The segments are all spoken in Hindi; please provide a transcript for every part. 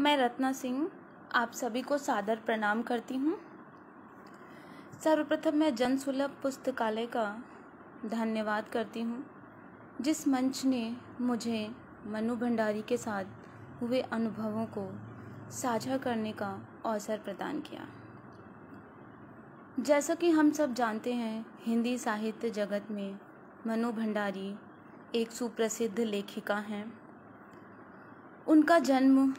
मैं रत्ना सिंह आप सभी को सादर प्रणाम करती हूँ सर्वप्रथम मैं जनसुलभ पुस्तकालय का धन्यवाद करती हूँ जिस मंच ने मुझे मनु भंडारी के साथ हुए अनुभवों को साझा करने का अवसर प्रदान किया जैसा कि हम सब जानते हैं हिंदी साहित्य जगत में मनु भंडारी एक सुप्रसिद्ध लेखिका हैं उनका जन्म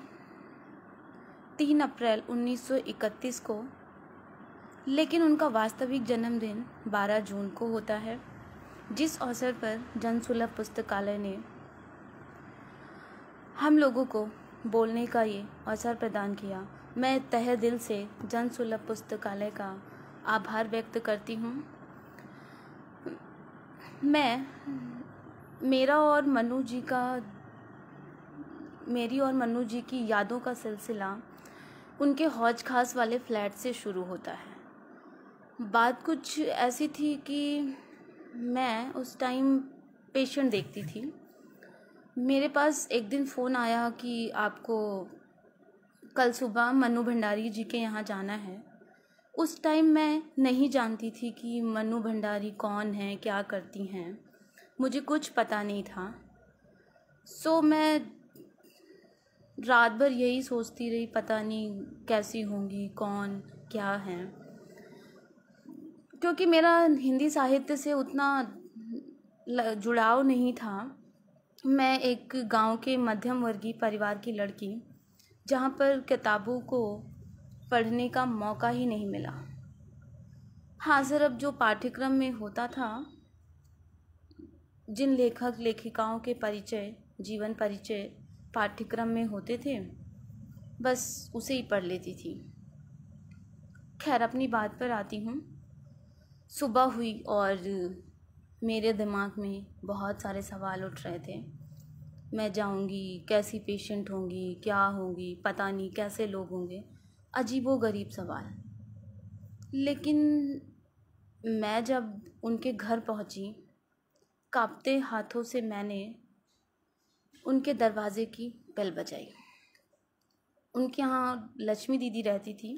तीन अप्रैल 1931 को लेकिन उनका वास्तविक जन्मदिन 12 जून को होता है जिस अवसर पर जनसुलभ पुस्तकालय ने हम लोगों को बोलने का ये अवसर प्रदान किया मैं तह दिल से जनसुलभ पुस्तकालय का आभार व्यक्त करती हूँ मैं मेरा और मनु जी का मेरी और मनु जी की यादों का सिलसिला उनके हौज खास वाले फ्लैट से शुरू होता है बात कुछ ऐसी थी कि मैं उस टाइम पेशेंट देखती थी मेरे पास एक दिन फ़ोन आया कि आपको कल सुबह मनु भंडारी जी के यहाँ जाना है उस टाइम मैं नहीं जानती थी कि मनु भंडारी कौन है क्या करती हैं मुझे कुछ पता नहीं था सो मैं रात भर यही सोचती रही पता नहीं कैसी होंगी कौन क्या है क्योंकि मेरा हिंदी साहित्य से उतना जुड़ाव नहीं था मैं एक गांव के मध्यम वर्गीय परिवार की लड़की जहाँ पर किताबों को पढ़ने का मौका ही नहीं मिला हाँ सर अब जो पाठ्यक्रम में होता था जिन लेखक लेखिकाओं के परिचय जीवन परिचय पाठ्यक्रम में होते थे बस उसे ही पढ़ लेती थी खैर अपनी बात पर आती हूँ सुबह हुई और मेरे दिमाग में बहुत सारे सवाल उठ रहे थे मैं जाऊँगी कैसी पेशेंट होंगी क्या होंगी पता नहीं कैसे लोग होंगे अजीबो गरीब सवाल लेकिन मैं जब उनके घर पहुँची कांपते हाथों से मैंने उनके दरवाजे की बेल बजाई उनके यहाँ लक्ष्मी दीदी रहती थी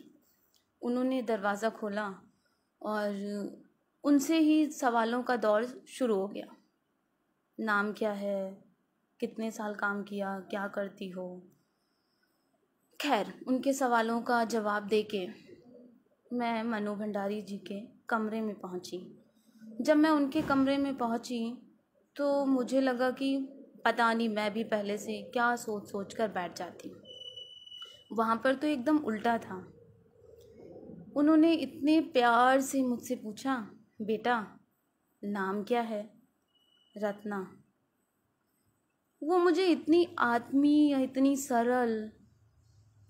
उन्होंने दरवाज़ा खोला और उनसे ही सवालों का दौर शुरू हो गया नाम क्या है कितने साल काम किया क्या करती हो खैर उनके सवालों का जवाब दे के मैं मनु भंडारी जी के कमरे में पहुंची जब मैं उनके कमरे में पहुंची तो मुझे लगा कि पता नहीं मैं भी पहले से क्या सोच सोच कर बैठ जाती वहाँ पर तो एकदम उल्टा था उन्होंने इतने प्यार से मुझसे पूछा बेटा नाम क्या है रत्ना वो मुझे इतनी आत्मीय इतनी सरल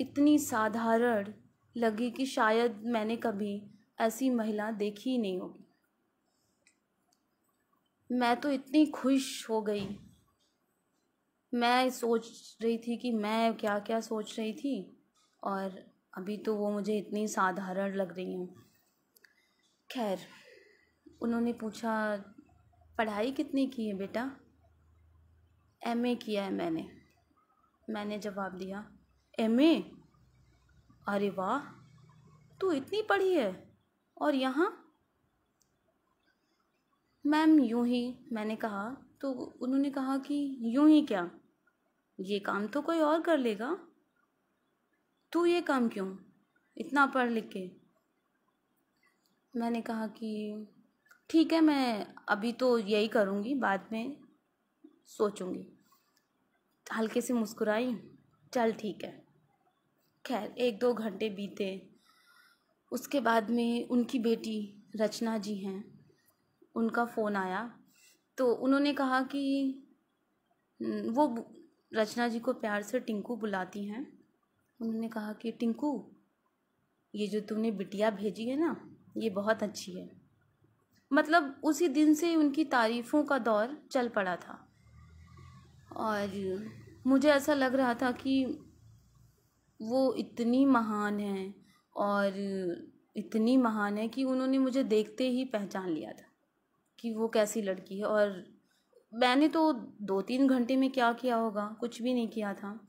इतनी साधारण लगी कि शायद मैंने कभी ऐसी महिला देखी ही नहीं होगी मैं तो इतनी खुश हो गई मैं सोच रही थी कि मैं क्या क्या सोच रही थी और अभी तो वो मुझे इतनी साधारण लग रही हैं खैर उन्होंने पूछा पढ़ाई कितनी की है बेटा एम ए किया है मैंने मैंने जवाब दिया एम ए अरे वाह तू इतनी पढ़ी है और यहाँ मैम यूं ही मैंने कहा तो उन्होंने कहा कि यूं ही क्या ये काम तो कोई और कर लेगा तू ये काम क्यों इतना पढ़ लिख के मैंने कहा कि ठीक है मैं अभी तो यही करूँगी बाद में सोचूंगी हल्के से मुस्कुराई चल ठीक है खैर एक दो घंटे बीते उसके बाद में उनकी बेटी रचना जी हैं उनका फ़ोन आया तो उन्होंने कहा कि वो रचना जी को प्यार से टिंकू बुलाती हैं उन्होंने कहा कि टिंकू ये जो तुमने बिटिया भेजी है ना ये बहुत अच्छी है मतलब उसी दिन से उनकी तारीफ़ों का दौर चल पड़ा था और मुझे ऐसा लग रहा था कि वो इतनी महान हैं और इतनी महान है कि उन्होंने मुझे देखते ही पहचान लिया था कि वो कैसी लड़की है और मैंने तो दो तीन घंटे में क्या किया होगा कुछ भी नहीं किया था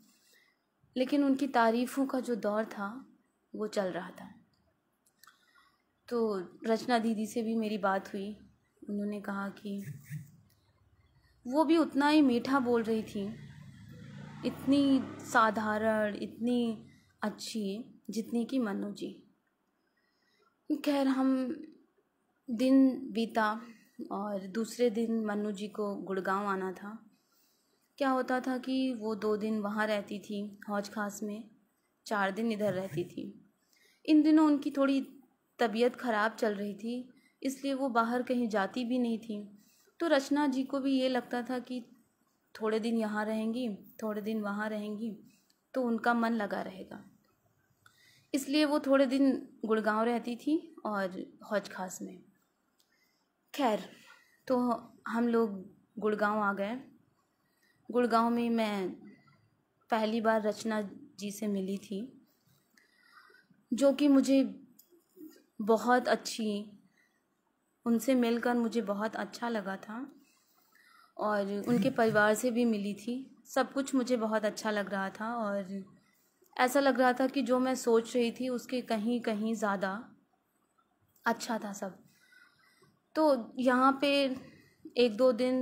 लेकिन उनकी तारीफ़ों का जो दौर था वो चल रहा था तो रचना दीदी से भी मेरी बात हुई उन्होंने कहा कि वो भी उतना ही मीठा बोल रही थी इतनी साधारण इतनी अच्छी जितनी कि मनु जी खैर हम दिन बीता और दूसरे दिन मनु जी को गुड़गांव आना था क्या होता था कि वो दो दिन वहाँ रहती थी हौज खास में चार दिन इधर रहती थी इन दिनों उनकी थोड़ी तबीयत ख़राब चल रही थी इसलिए वो बाहर कहीं जाती भी नहीं थी तो रचना जी को भी ये लगता था कि थोड़े दिन यहाँ रहेंगी थोड़े दिन वहाँ रहेंगी तो उनका मन लगा रहेगा इसलिए वो थोड़े दिन गुड़गांव रहती थी और हौज खास में खैर तो हम लोग गुड़गांव आ गए गुड़गांव में मैं पहली बार रचना जी से मिली थी जो कि मुझे बहुत अच्छी उनसे मिलकर मुझे बहुत अच्छा लगा था और उनके परिवार से भी मिली थी सब कुछ मुझे बहुत अच्छा लग रहा था और ऐसा लग रहा था कि जो मैं सोच रही थी उसके कहीं कहीं ज़्यादा अच्छा था सब तो यहाँ पे एक दो दिन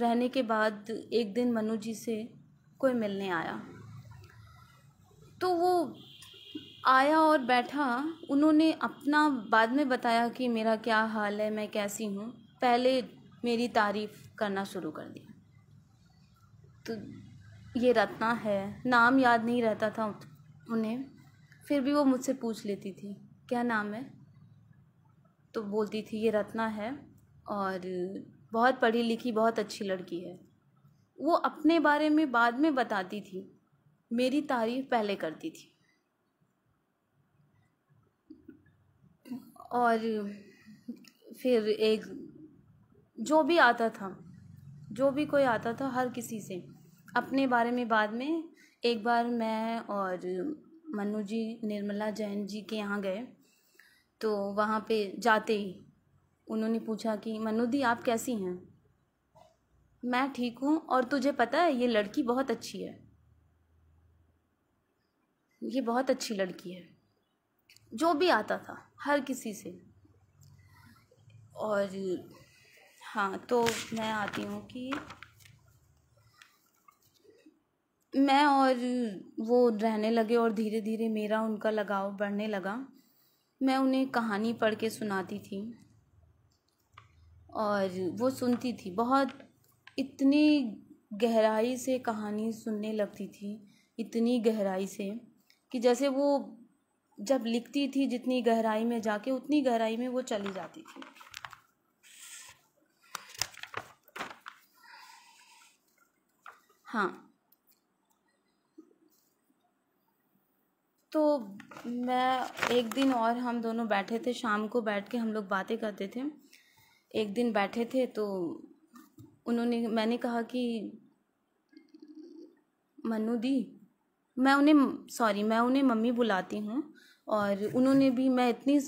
रहने के बाद एक दिन मनु जी से कोई मिलने आया तो वो आया और बैठा उन्होंने अपना बाद में बताया कि मेरा क्या हाल है मैं कैसी हूँ पहले मेरी तारीफ़ करना शुरू कर दिया तो ये रत्ना है नाम याद नहीं रहता था उन्हें फिर भी वो मुझसे पूछ लेती थी क्या नाम है तो बोलती थी ये रत्ना है और बहुत पढ़ी लिखी बहुत अच्छी लड़की है वो अपने बारे में बाद में बताती थी मेरी तारीफ पहले करती थी और फिर एक जो भी आता था जो भी कोई आता था हर किसी से अपने बारे में बाद में एक बार मैं और मनु जी निर्मला जैन जी के यहाँ गए तो वहाँ पे जाते ही उन्होंने पूछा कि मनुदी आप कैसी हैं मैं ठीक हूँ और तुझे पता है ये लड़की बहुत अच्छी है ये बहुत अच्छी लड़की है जो भी आता था हर किसी से और हाँ तो मैं आती हूँ कि मैं और वो रहने लगे और धीरे धीरे मेरा उनका लगाव बढ़ने लगा मैं उन्हें कहानी पढ़ के सुनाती थी और वो सुनती थी बहुत इतनी गहराई से कहानी सुनने लगती थी इतनी गहराई से कि जैसे वो जब लिखती थी जितनी गहराई में जाके उतनी गहराई में वो चली जाती थी हाँ तो मैं एक दिन और हम दोनों बैठे थे शाम को बैठ के हम लोग बातें करते थे एक दिन बैठे थे तो उन्होंने मैंने कहा कि मनु दी मैं उन्हें सॉरी मैं उन्हें मम्मी बुलाती हूँ और उन्होंने भी मैं इतनी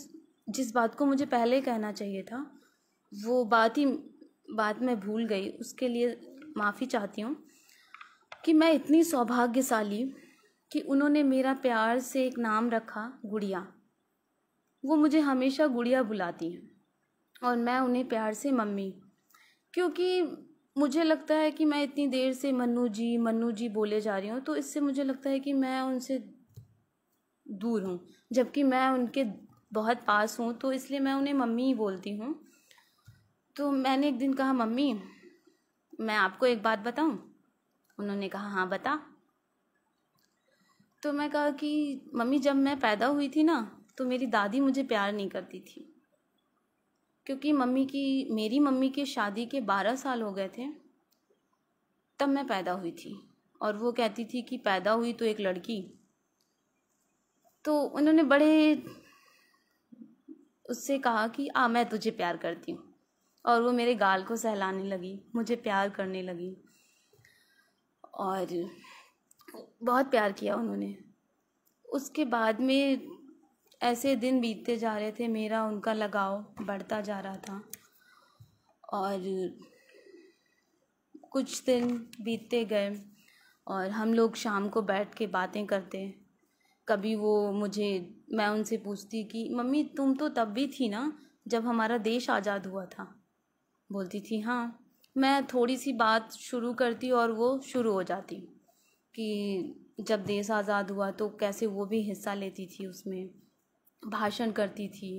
जिस बात को मुझे पहले कहना चाहिए था वो बात ही बात मैं भूल गई उसके लिए माफ़ी चाहती हूँ कि मैं इतनी सौभाग्यशाली कि उन्होंने मेरा प्यार से एक नाम रखा गुड़िया वो मुझे हमेशा गुड़िया बुलाती हैं और मैं उन्हें प्यार से मम्मी क्योंकि मुझे लगता है कि मैं इतनी देर से मन्नू जी मन्नू जी बोले जा रही हूँ तो इससे मुझे लगता है कि मैं उनसे दूर हूँ जबकि मैं उनके बहुत पास हूँ तो इसलिए मैं उन्हें मम्मी ही बोलती हूँ तो मैंने एक दिन कहा मम्मी मैं आपको एक बात बताऊँ उन्होंने कहा हाँ बता तो मैं कहा कि मम्मी जब मैं पैदा हुई थी ना तो मेरी दादी मुझे प्यार नहीं करती थी क्योंकि मम्मी की मेरी मम्मी के शादी के बारह साल हो गए थे तब मैं पैदा हुई थी और वो कहती थी कि पैदा हुई तो एक लड़की तो उन्होंने बड़े उससे कहा कि आ मैं तुझे प्यार करती हूँ और वो मेरे गाल को सहलाने लगी मुझे प्यार करने लगी और बहुत प्यार किया उन्होंने उसके बाद में ऐसे दिन बीतते जा रहे थे मेरा उनका लगाव बढ़ता जा रहा था और कुछ दिन बीतते गए और हम लोग शाम को बैठ के बातें करते कभी वो मुझे मैं उनसे पूछती कि मम्मी तुम तो तब भी थी ना जब हमारा देश आज़ाद हुआ था बोलती थी हाँ मैं थोड़ी सी बात शुरू करती और वो शुरू हो जाती कि जब देश आज़ाद हुआ तो कैसे वो भी हिस्सा लेती थी उसमें भाषण करती थी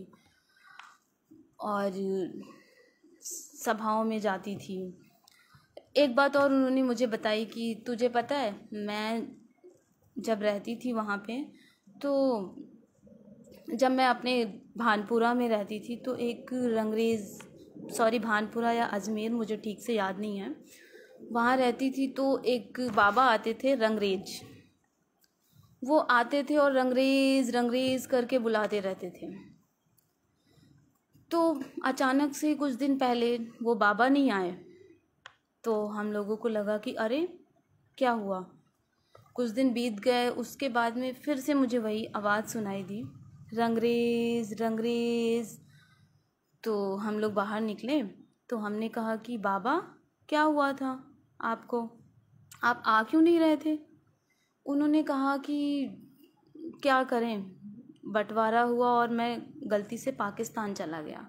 और सभाओं में जाती थी एक बात और उन्होंने मुझे बताई कि तुझे पता है मैं जब रहती थी वहाँ पे तो जब मैं अपने भानपुरा में रहती थी तो एक रंगरेज़ सॉरी भानपुरा या अजमेर मुझे ठीक से याद नहीं है वहाँ रहती थी तो एक बाबा आते थे रंगरेज वो आते थे और रंगरेज रंगरेज करके बुलाते रहते थे तो अचानक से कुछ दिन पहले वो बाबा नहीं आए तो हम लोगों को लगा कि अरे क्या हुआ कुछ दिन बीत गए उसके बाद में फिर से मुझे वही आवाज़ सुनाई दी रंगरेज रंगरेज तो हम लोग बाहर निकले तो हमने कहा कि बाबा क्या हुआ था आपको आप आ क्यों नहीं रहे थे उन्होंने कहा कि क्या करें बंटवारा हुआ और मैं गलती से पाकिस्तान चला गया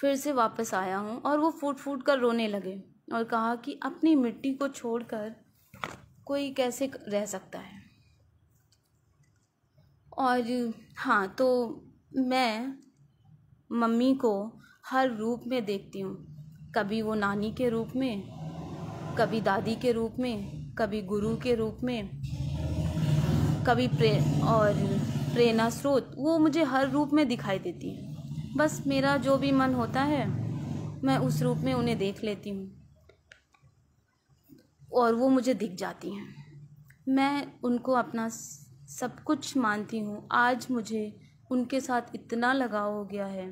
फिर से वापस आया हूँ और वो फूट फूट कर रोने लगे और कहा कि अपनी मिट्टी को छोड़कर कोई कैसे रह सकता है और हाँ तो मैं मम्मी को हर रूप में देखती हूँ कभी वो नानी के रूप में कभी दादी के रूप में कभी गुरु के रूप में कभी प्रे और प्रेरणा स्रोत वो मुझे हर रूप में दिखाई देती है बस मेरा जो भी मन होता है मैं उस रूप में उन्हें देख लेती हूँ और वो मुझे दिख जाती हैं मैं उनको अपना सब कुछ मानती हूँ आज मुझे उनके साथ इतना लगाव हो गया है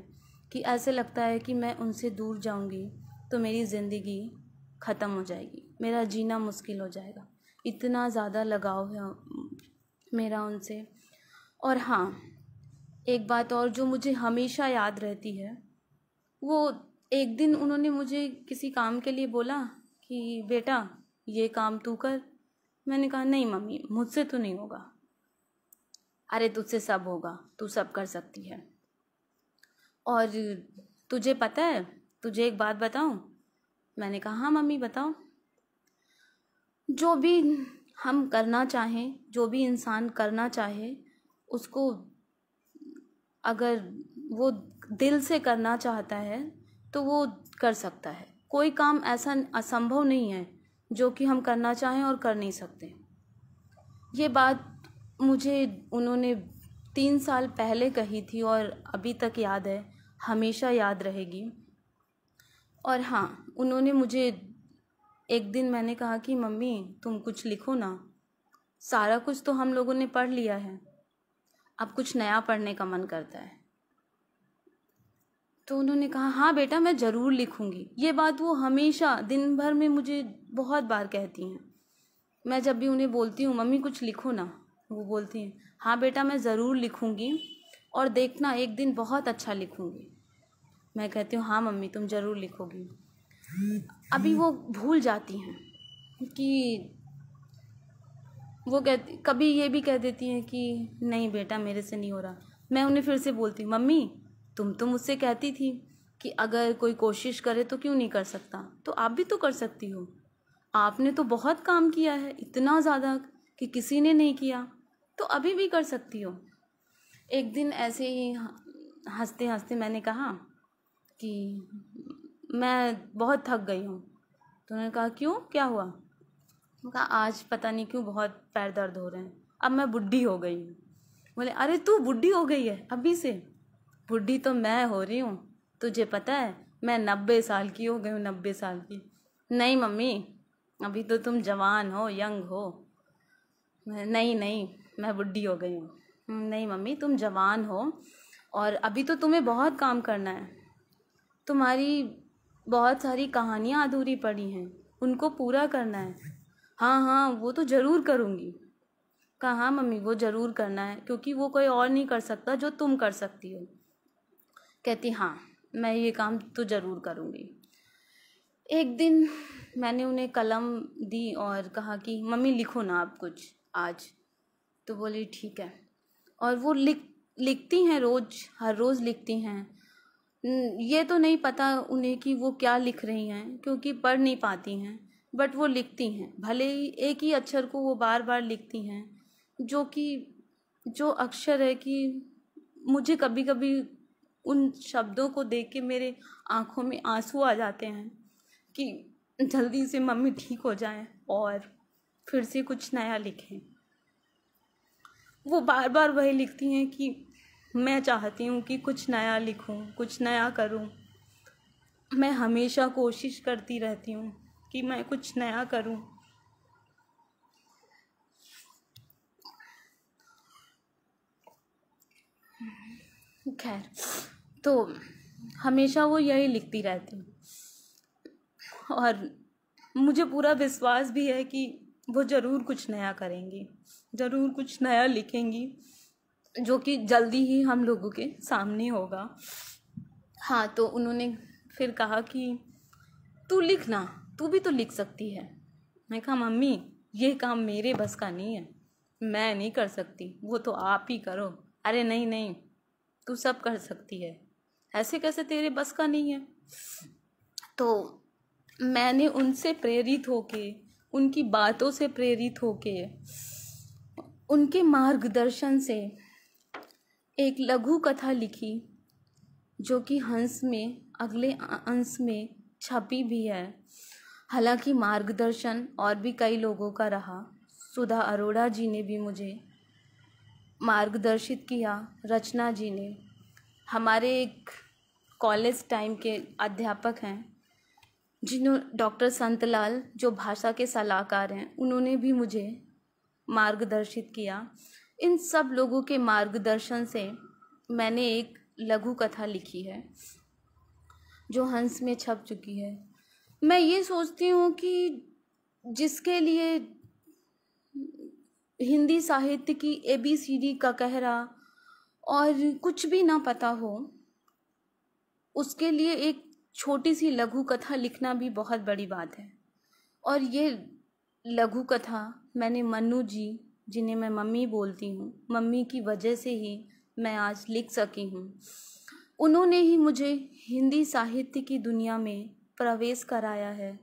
कि ऐसे लगता है कि मैं उनसे दूर जाऊँगी तो मेरी ज़िंदगी ख़त्म हो जाएगी मेरा जीना मुश्किल हो जाएगा इतना ज़्यादा लगाव है मेरा उनसे और हाँ एक बात और जो मुझे हमेशा याद रहती है वो एक दिन उन्होंने मुझे किसी काम के लिए बोला कि बेटा ये काम तू कर मैंने कहा नहीं मम्मी मुझसे तो नहीं होगा अरे तुझसे सब होगा तू सब कर सकती है और तुझे पता है तुझे एक बात बताऊं मैंने कहा हाँ मम्मी बताओ जो भी हम करना चाहें जो भी इंसान करना चाहे उसको अगर वो दिल से करना चाहता है तो वो कर सकता है कोई काम ऐसा असंभव नहीं है जो कि हम करना चाहें और कर नहीं सकते ये बात मुझे उन्होंने तीन साल पहले कही थी और अभी तक याद है हमेशा याद रहेगी और हाँ उन्होंने मुझे एक दिन मैंने कहा कि मम्मी तुम कुछ लिखो ना सारा कुछ तो हम लोगों ने पढ़ लिया है अब कुछ नया पढ़ने का मन करता है तो उन्होंने कहा हाँ बेटा मैं ज़रूर लिखूँगी ये बात वो हमेशा दिन भर में मुझे बहुत बार कहती हैं मैं जब भी उन्हें बोलती हूँ मम्मी कुछ लिखो ना वो बोलती हैं हाँ बेटा मैं ज़रूर लिखूँगी और देखना एक दिन बहुत अच्छा लिखूँगी मैं कहती हूँ हाँ मम्मी तुम ज़रूर लिखोगी अभी वो भूल जाती हैं कि वो कहती कभी ये भी कह देती हैं कि नहीं बेटा मेरे से नहीं हो रहा मैं उन्हें फिर से बोलती मम्मी तुम तो मुझसे कहती थी कि अगर कोई कोशिश करे तो क्यों नहीं कर सकता तो आप भी तो कर सकती हो आपने तो बहुत काम किया है इतना ज़्यादा कि किसी ने नहीं किया तो अभी भी कर सकती हो एक दिन ऐसे ही हंसते हंसते मैंने कहा कि मैं बहुत थक गई हूँ तो उन्होंने कहा क्यों क्या हुआ मैंने कहा आज पता नहीं क्यों बहुत पैर दर्द हो रहे हैं अब मैं बुढ़ी हो गई हूँ बोले अरे तू बुढ़ी हो गई है अभी से बुढ़ी तो मैं हो रही हूँ तुझे पता है मैं नब्बे साल की हो गई हूँ नब्बे साल की नहीं मम्मी अभी तो तुम जवान हो यंग हो नहीं नहीं मैं बुढ़ी हो गई हूँ नहीं मम्मी तुम जवान हो और अभी तो तुम्हें बहुत काम करना है तुम्हारी बहुत सारी कहानियाँ अधूरी पड़ी हैं उनको पूरा करना है हाँ हाँ वो तो ज़रूर करूँगी कहा हाँ मम्मी वो ज़रूर करना है क्योंकि वो कोई और नहीं कर सकता जो तुम कर सकती हो कहती हाँ मैं ये काम तो ज़रूर करूँगी एक दिन मैंने उन्हें कलम दी और कहा कि मम्मी लिखो ना आप कुछ आज तो बोली ठीक है और वो लिख लिखती हैं रोज़ हर रोज़ लिखती हैं ये तो नहीं पता उन्हें कि वो क्या लिख रही हैं क्योंकि पढ़ नहीं पाती हैं बट वो लिखती हैं भले ही एक ही अक्षर को वो बार बार लिखती हैं जो कि जो अक्षर है कि मुझे कभी कभी उन शब्दों को देख के मेरे आँखों में आंसू आ जाते हैं कि जल्दी से मम्मी ठीक हो जाए और फिर से कुछ नया लिखें वो बार बार वही लिखती हैं कि मैं चाहती हूँ कि कुछ नया लिखूँ कुछ नया करूँ मैं हमेशा कोशिश करती रहती हूँ कि मैं कुछ नया करूँ खैर तो हमेशा वो यही लिखती रहती हूँ और मुझे पूरा विश्वास भी है कि वो ज़रूर कुछ नया करेंगी ज़रूर कुछ नया लिखेंगी जो कि जल्दी ही हम लोगों के सामने होगा हाँ तो उन्होंने फिर कहा कि तू लिखना तू भी तो लिख सकती है मैं कहा मम्मी ये काम मेरे बस का नहीं है मैं नहीं कर सकती वो तो आप ही करो अरे नहीं नहीं तू सब कर सकती है ऐसे कैसे तेरे बस का नहीं है तो मैंने उनसे प्रेरित होके उनकी बातों से प्रेरित होके उनके मार्गदर्शन से एक लघु कथा लिखी जो कि हंस में अगले अंश में छपी भी है हालांकि मार्गदर्शन और भी कई लोगों का रहा सुधा अरोड़ा जी ने भी मुझे मार्गदर्शित किया रचना जी ने हमारे एक कॉलेज टाइम के अध्यापक हैं जिन्होंने डॉक्टर संतलाल जो भाषा के सलाहकार हैं उन्होंने भी मुझे मार्गदर्शित किया इन सब लोगों के मार्गदर्शन से मैंने एक लघु कथा लिखी है जो हंस में छप चुकी है मैं ये सोचती हूँ कि जिसके लिए हिंदी साहित्य की ए बी सी डी का कहरा और कुछ भी ना पता हो उसके लिए एक छोटी सी लघु कथा लिखना भी बहुत बड़ी बात है और ये लघु कथा मैंने मन्नू जी जिन्हें मैं मम्मी बोलती हूँ मम्मी की वजह से ही मैं आज लिख सकी हूँ उन्होंने ही मुझे हिंदी साहित्य की दुनिया में प्रवेश कराया है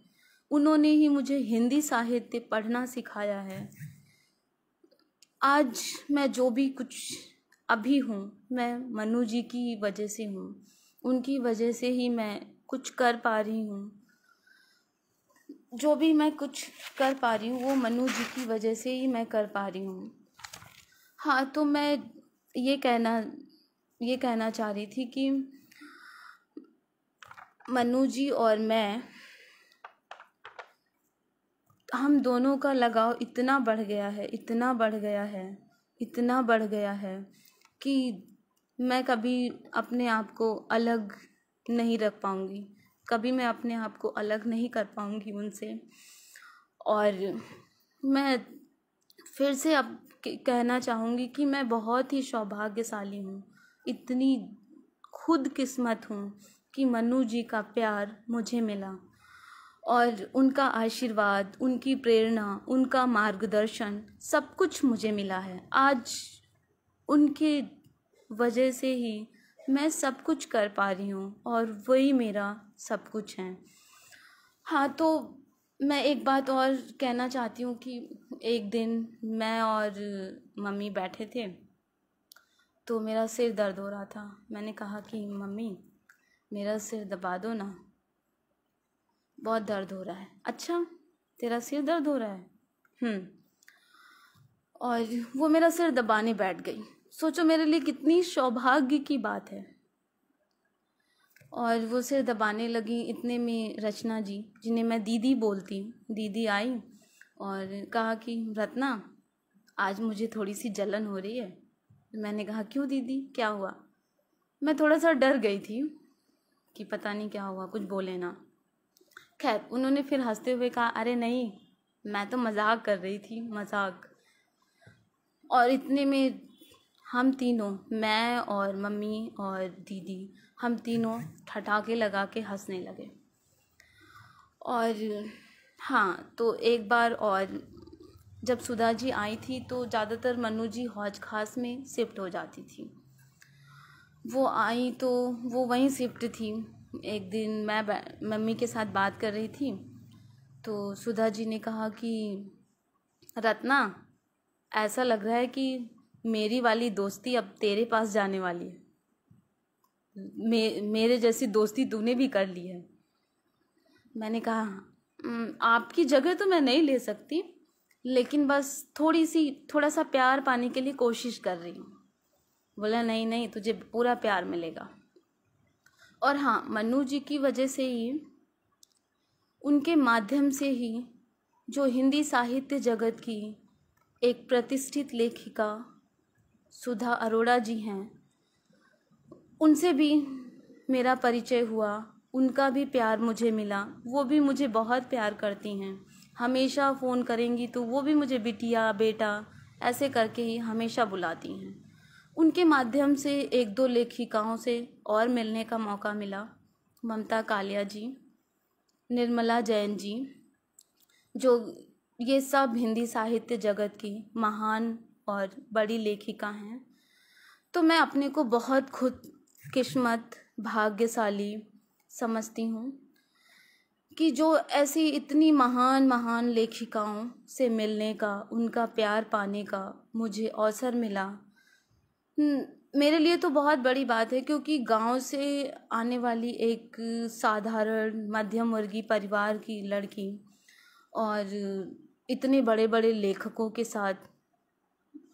उन्होंने ही मुझे हिंदी साहित्य पढ़ना सिखाया है आज मैं जो भी कुछ अभी हूँ मैं मनु जी की वजह से हूँ उनकी वजह से ही मैं कुछ कर पा रही हूँ जो भी मैं कुछ कर पा रही हूँ वो मनु जी की वजह से ही मैं कर पा रही हूँ हाँ तो मैं ये कहना ये कहना चाह रही थी कि मनु जी और मैं हम दोनों का लगाव इतना बढ़ गया है इतना बढ़ गया है इतना बढ़ गया है कि मैं कभी अपने आप को अलग नहीं रख पाऊँगी कभी मैं अपने आप को अलग नहीं कर पाऊँगी उनसे और मैं फिर से अब कहना चाहूँगी कि मैं बहुत ही सौभाग्यशाली हूँ इतनी खुद किस्मत हूँ कि मनु जी का प्यार मुझे मिला और उनका आशीर्वाद उनकी प्रेरणा उनका मार्गदर्शन सब कुछ मुझे मिला है आज उनके वजह से ही मैं सब कुछ कर पा रही हूँ और वही मेरा सब कुछ है हाँ तो मैं एक बात और कहना चाहती हूँ कि एक दिन मैं और मम्मी बैठे थे तो मेरा सिर दर्द हो रहा था मैंने कहा कि मम्मी मेरा सिर दबा दो ना बहुत दर्द हो रहा है अच्छा तेरा सिर दर्द हो रहा है हम्म। और वो मेरा सिर दबाने बैठ गई सोचो मेरे लिए कितनी सौभाग्य की बात है और वो सिर दबाने लगी इतने में रचना जी जिन्हें मैं दीदी बोलती हूँ दीदी आई और कहा कि रत्ना आज मुझे थोड़ी सी जलन हो रही है तो मैंने कहा क्यों दीदी क्या हुआ मैं थोड़ा सा डर गई थी कि पता नहीं क्या हुआ कुछ बोले ना खैर उन्होंने फिर हंसते हुए कहा अरे नहीं मैं तो मजाक कर रही थी मजाक और इतने में हम तीनों मैं और मम्मी और दीदी हम तीनों ठटाके लगा के हंसने लगे और हाँ तो एक बार और जब सुधा जी आई थी तो ज़्यादातर मनु जी हौज खास में शिफ्ट हो जाती थी वो आई तो वो वहीं शिफ्ट थी एक दिन मैं मम्मी के साथ बात कर रही थी तो सुधा जी ने कहा कि रत्ना ऐसा लग रहा है कि मेरी वाली दोस्ती अब तेरे पास जाने वाली है मे, मेरे जैसी दोस्ती तूने भी कर ली है मैंने कहा आपकी जगह तो मैं नहीं ले सकती लेकिन बस थोड़ी सी थोड़ा सा प्यार पाने के लिए कोशिश कर रही हूँ बोला नहीं नहीं तुझे पूरा प्यार मिलेगा और हाँ मनु जी की वजह से ही उनके माध्यम से ही जो हिंदी साहित्य जगत की एक प्रतिष्ठित लेखिका सुधा अरोड़ा जी हैं उनसे भी मेरा परिचय हुआ उनका भी प्यार मुझे मिला वो भी मुझे बहुत प्यार करती हैं हमेशा फ़ोन करेंगी तो वो भी मुझे बिटिया बेटा ऐसे करके ही हमेशा बुलाती हैं उनके माध्यम से एक दो लेखिकाओं से और मिलने का मौका मिला ममता कालिया जी निर्मला जैन जी जो ये सब हिंदी साहित्य जगत की महान और बड़ी लेखिका हैं तो मैं अपने को बहुत खुद किस्मत भाग्यशाली समझती हूँ कि जो ऐसी इतनी महान महान लेखिकाओं से मिलने का उनका प्यार पाने का मुझे अवसर मिला हम्म, मेरे लिए तो बहुत बड़ी बात है क्योंकि गांव से आने वाली एक साधारण मध्यम वर्गीय परिवार की लड़की और इतने बड़े बड़े लेखकों के साथ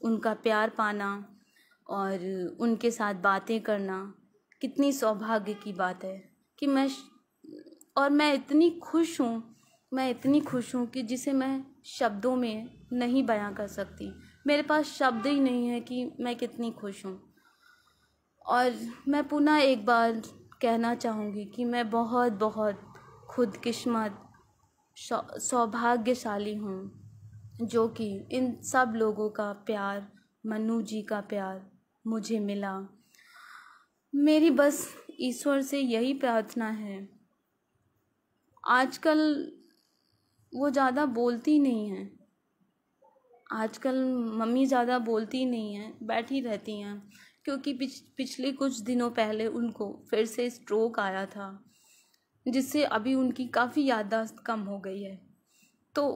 उनका प्यार पाना और उनके साथ बातें करना कितनी सौभाग्य की बात है कि मैं और मैं इतनी खुश हूँ मैं इतनी खुश हूँ कि जिसे मैं शब्दों में नहीं बयां कर सकती मेरे पास शब्द ही नहीं है कि मैं कितनी खुश हूँ और मैं पुनः एक बार कहना चाहूँगी कि मैं बहुत बहुत खुद किस्मत सौभाग्यशाली हूँ जो कि इन सब लोगों का प्यार मनु जी का प्यार मुझे मिला मेरी बस ईश्वर से यही प्रार्थना है आजकल वो ज़्यादा बोलती नहीं हैं आजकल मम्मी ज़्यादा बोलती नहीं हैं बैठी रहती हैं क्योंकि पिछ, पिछले कुछ दिनों पहले उनको फिर से स्ट्रोक आया था जिससे अभी उनकी काफ़ी याददाश्त कम हो गई है तो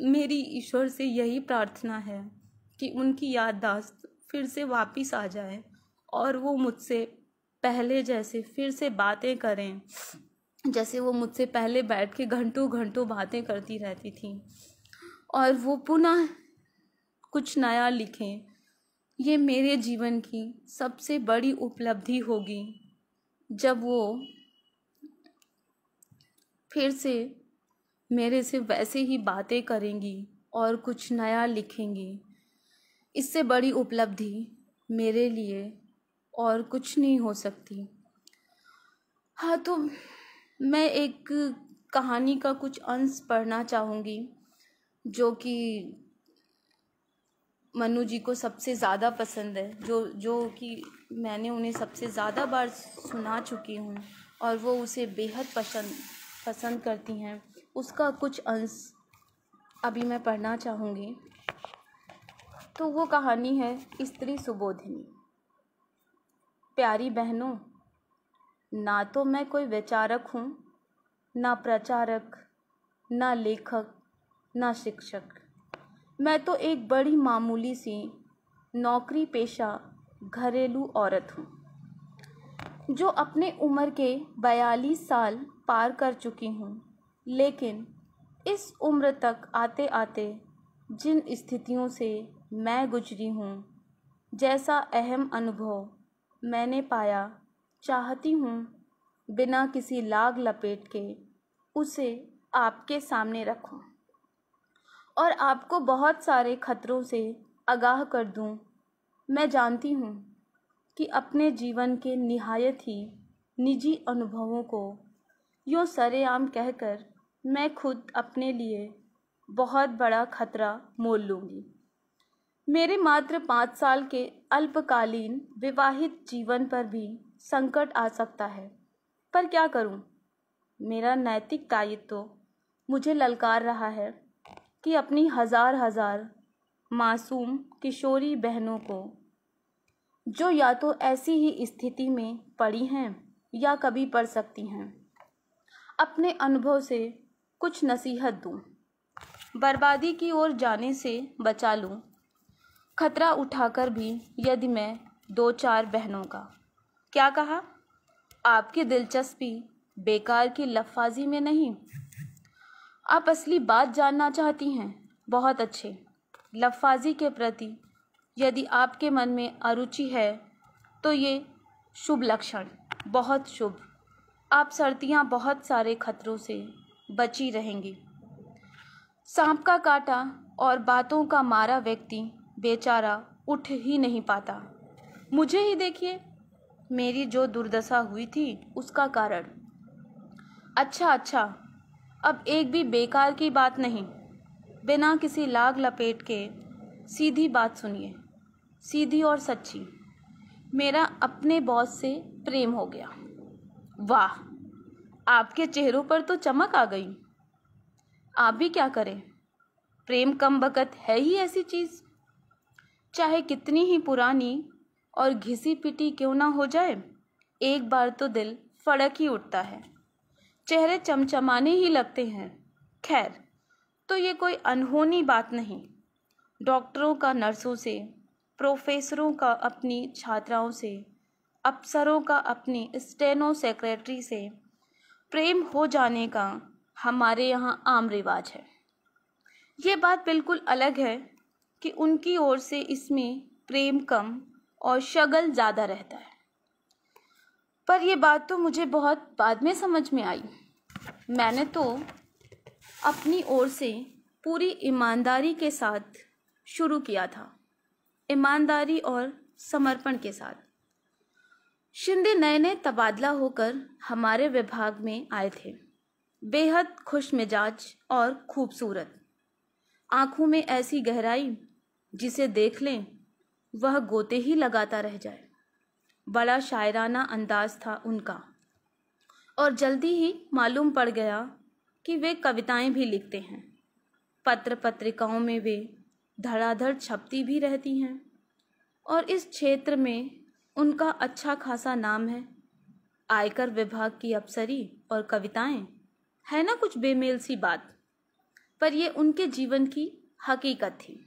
मेरी ईश्वर से यही प्रार्थना है कि उनकी याददाश्त फिर से वापस आ जाए और वो मुझसे पहले जैसे फिर से बातें करें जैसे वो मुझसे पहले बैठ के घंटों घंटों बातें करती रहती थी और वो पुनः कुछ नया लिखें ये मेरे जीवन की सबसे बड़ी उपलब्धि होगी जब वो फिर से मेरे से वैसे ही बातें करेंगी और कुछ नया लिखेंगी इससे बड़ी उपलब्धि मेरे लिए और कुछ नहीं हो सकती हाँ तो मैं एक कहानी का कुछ अंश पढ़ना चाहूँगी जो कि मनु जी को सबसे ज़्यादा पसंद है जो जो कि मैंने उन्हें सबसे ज़्यादा बार सुना चुकी हूँ और वो उसे बेहद पसंद पसंद करती हैं उसका कुछ अंश अभी मैं पढ़ना चाहूँगी तो वो कहानी है स्त्री सुबोधिनी प्यारी बहनों ना तो मैं कोई विचारक हूँ ना प्रचारक ना लेखक ना शिक्षक मैं तो एक बड़ी मामूली सी नौकरी पेशा घरेलू औरत हूँ जो अपने उम्र के बयालीस साल पार कर चुकी हूँ लेकिन इस उम्र तक आते आते जिन स्थितियों से मैं गुजरी हूँ जैसा अहम अनुभव मैंने पाया चाहती हूँ बिना किसी लाग लपेट के उसे आपके सामने रखूँ और आपको बहुत सारे खतरों से आगाह कर दूँ मैं जानती हूँ कि अपने जीवन के निहायत ही निजी अनुभवों को यूँ सरेआम कहकर मैं खुद अपने लिए बहुत बड़ा खतरा मोल लूँगी मेरे मात्र पाँच साल के अल्पकालीन विवाहित जीवन पर भी संकट आ सकता है पर क्या करूँ मेरा नैतिक दायित्व तो मुझे ललकार रहा है कि अपनी हजार हजार मासूम किशोरी बहनों को जो या तो ऐसी ही स्थिति में पड़ी हैं या कभी पड़ सकती हैं अपने अनुभव से कुछ नसीहत दूँ बर्बादी की ओर जाने से बचा लूँ खतरा उठाकर भी यदि मैं दो चार बहनों का क्या कहा आपकी दिलचस्पी बेकार की लफाजी में नहीं आप असली बात जानना चाहती हैं बहुत अच्छे लफाजी के प्रति यदि आपके मन में अरुचि है तो ये शुभ लक्षण बहुत शुभ आप सर्दियाँ बहुत सारे खतरों से बची रहेंगी सांप का काटा और बातों का मारा व्यक्ति बेचारा उठ ही नहीं पाता मुझे ही देखिए मेरी जो दुर्दशा हुई थी उसका कारण अच्छा अच्छा अब एक भी बेकार की बात नहीं बिना किसी लाग लपेट के सीधी बात सुनिए सीधी और सच्ची मेरा अपने बॉस से प्रेम हो गया वाह आपके चेहरों पर तो चमक आ गई आप भी क्या करें प्रेम कम बकत है ही ऐसी चीज़ चाहे कितनी ही पुरानी और घिसी पिटी क्यों ना हो जाए एक बार तो दिल फड़क ही उठता है चेहरे चमचमाने ही लगते हैं खैर तो ये कोई अनहोनी बात नहीं डॉक्टरों का नर्सों से प्रोफेसरों का अपनी छात्राओं से अफसरों का अपनी स्टेनो सेक्रेटरी से प्रेम हो जाने का हमारे यहाँ आम रिवाज है ये बात बिल्कुल अलग है कि उनकी ओर से इसमें प्रेम कम और शगल ज़्यादा रहता है पर यह बात तो मुझे बहुत बाद में समझ में आई मैंने तो अपनी ओर से पूरी ईमानदारी के साथ शुरू किया था ईमानदारी और समर्पण के साथ शिंदे नए नए तबादला होकर हमारे विभाग में आए थे बेहद खुश मिजाज और खूबसूरत आंखों में ऐसी गहराई जिसे देख लें वह गोते ही लगाता रह जाए बड़ा शायराना अंदाज था उनका और जल्दी ही मालूम पड़ गया कि वे कविताएं भी लिखते हैं पत्र पत्रिकाओं में वे धड़ाधड़ छपती भी रहती हैं और इस क्षेत्र में उनका अच्छा खासा नाम है आयकर विभाग की अफसरी और कविताएं है ना कुछ बेमेल सी बात पर यह उनके जीवन की हकीकत थी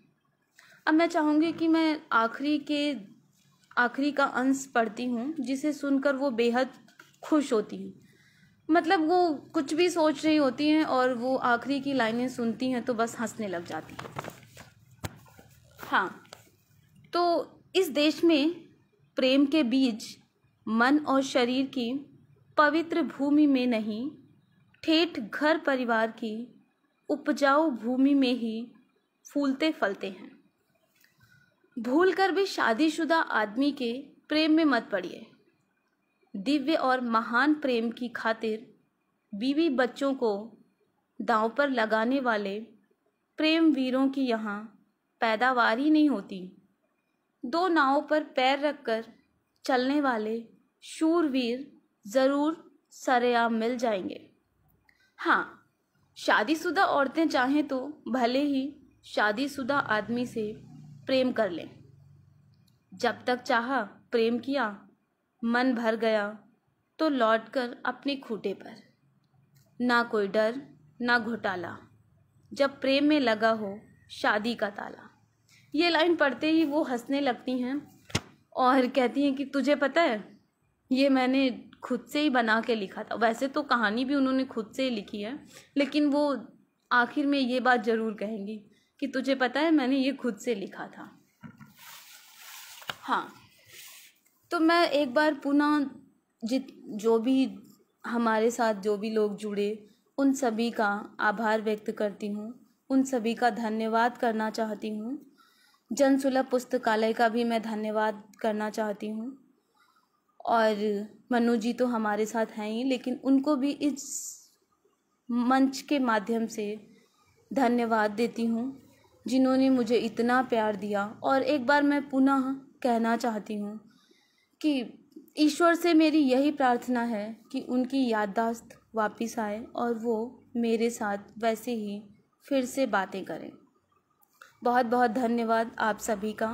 अब मैं चाहूँगी कि मैं आखिरी के आखिरी का अंश पढ़ती हूँ जिसे सुनकर वो बेहद खुश होती हैं मतलब वो कुछ भी सोच रही होती हैं और वो आखिरी की लाइनें सुनती हैं तो बस हंसने लग जाती हैं हाँ तो इस देश में प्रेम के बीज मन और शरीर की पवित्र भूमि में नहीं ठेठ घर परिवार की उपजाऊ भूमि में ही फूलते फलते हैं भूल कर भी शादीशुदा आदमी के प्रेम में मत पड़िए दिव्य और महान प्रेम की खातिर बीवी बच्चों को दांव पर लगाने वाले प्रेम वीरों की यहाँ पैदावार ही नहीं होती दो नावों पर पैर रखकर चलने वाले शूरवीर ज़रूर सरेआम मिल जाएंगे हाँ शादीशुदा औरतें चाहें तो भले ही शादीशुदा आदमी से प्रेम कर लें जब तक चाहा प्रेम किया मन भर गया तो लौट कर अपने खूटे पर ना कोई डर ना घोटाला जब प्रेम में लगा हो शादी का ताला ये लाइन पढ़ते ही वो हंसने लगती हैं और कहती हैं कि तुझे पता है ये मैंने खुद से ही बना के लिखा था वैसे तो कहानी भी उन्होंने खुद से ही लिखी है लेकिन वो आखिर में ये बात ज़रूर कहेंगी कि तुझे पता है मैंने ये खुद से लिखा था हाँ तो मैं एक बार पुनः जित जो भी हमारे साथ जो भी लोग जुड़े उन सभी का आभार व्यक्त करती हूँ उन सभी का धन्यवाद करना चाहती हूँ जनसुलभ पुस्तकालय का भी मैं धन्यवाद करना चाहती हूँ और मनु जी तो हमारे साथ हैं ही लेकिन उनको भी इस मंच के माध्यम से धन्यवाद देती हूँ जिन्होंने मुझे इतना प्यार दिया और एक बार मैं पुनः कहना चाहती हूँ कि ईश्वर से मेरी यही प्रार्थना है कि उनकी याददाश्त वापस आए और वो मेरे साथ वैसे ही फिर से बातें करें बहुत बहुत धन्यवाद आप सभी का